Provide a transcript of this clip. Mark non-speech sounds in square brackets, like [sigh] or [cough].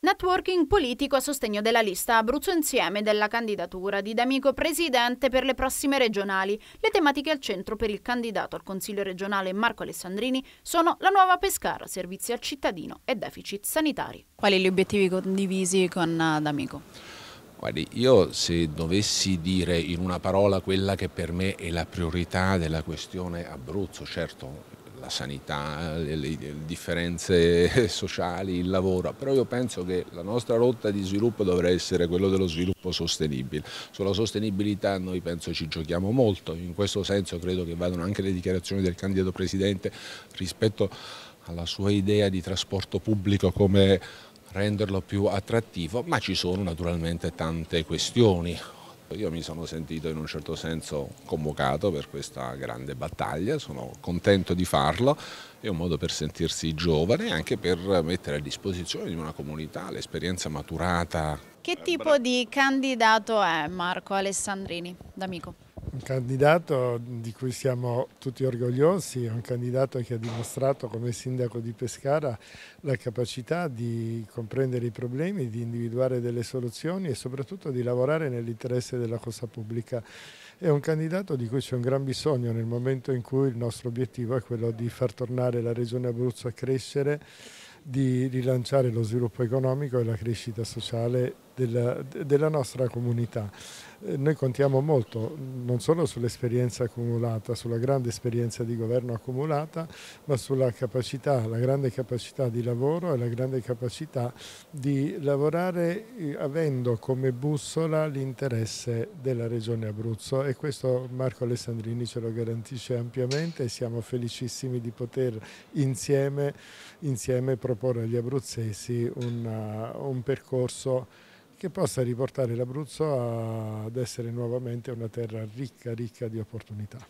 Networking politico a sostegno della lista Abruzzo Insieme della candidatura di D'Amico Presidente per le prossime regionali. Le tematiche al centro per il candidato al Consiglio regionale Marco Alessandrini sono la nuova Pescara, servizi al cittadino e deficit sanitari. Quali gli obiettivi condivisi con eh, D'Amico? Guardi, io se dovessi dire in una parola quella che per me è la priorità della questione Abruzzo, certo la sanità, le, le, differenze [laughs] sociali, il lavoro, però io penso che la nostra rotta di sviluppo dovrà essere quella dello sviluppo sostenibile. Sulla sostenibilità noi penso ci giochiamo molto, in questo senso credo che vadano anche le dichiarazioni del candidato Presidente rispetto alla sua idea di trasporto pubblico come renderlo più attrattivo, ma ci sono naturalmente tante questioni. Certo, io mi sono sentito in un certo senso convocato per questa grande battaglia, sono contento di farlo, è un modo per sentirsi giovane e anche per mettere a disposizione di una comunità l'esperienza maturata. Che tipo di candidato è Marco Alessandrini, d'amico? un candidato di cui siamo tutti orgogliosi, un candidato che ha dimostrato come sindaco di Pescara la capacità di comprendere i problemi, di individuare delle soluzioni e soprattutto di lavorare nell'interesse della cosa pubblica. È un candidato di cui c'è un gran bisogno nel momento in cui il nostro obiettivo è quello di far tornare la regione Abruzzo a crescere, di rilanciare lo sviluppo economico e la crescita sociale della, della nostra comunità. Eh, noi contiamo molto non solo sull'esperienza accumulata, sulla grande esperienza di governo accumulata, ma sulla capacità, la grande capacità di lavoro e la grande capacità di lavorare eh, avendo come bussola l'interesse della Regione Abruzzo e questo Marco Alessandrini ce lo garantisce ampiamente e siamo felicissimi di poter insieme, insieme proporre agli abruzzesi una, eh, un percorso che possa riportare l'Abruzzo ad essere nuovamente una terra ricca, ricca di opportunità.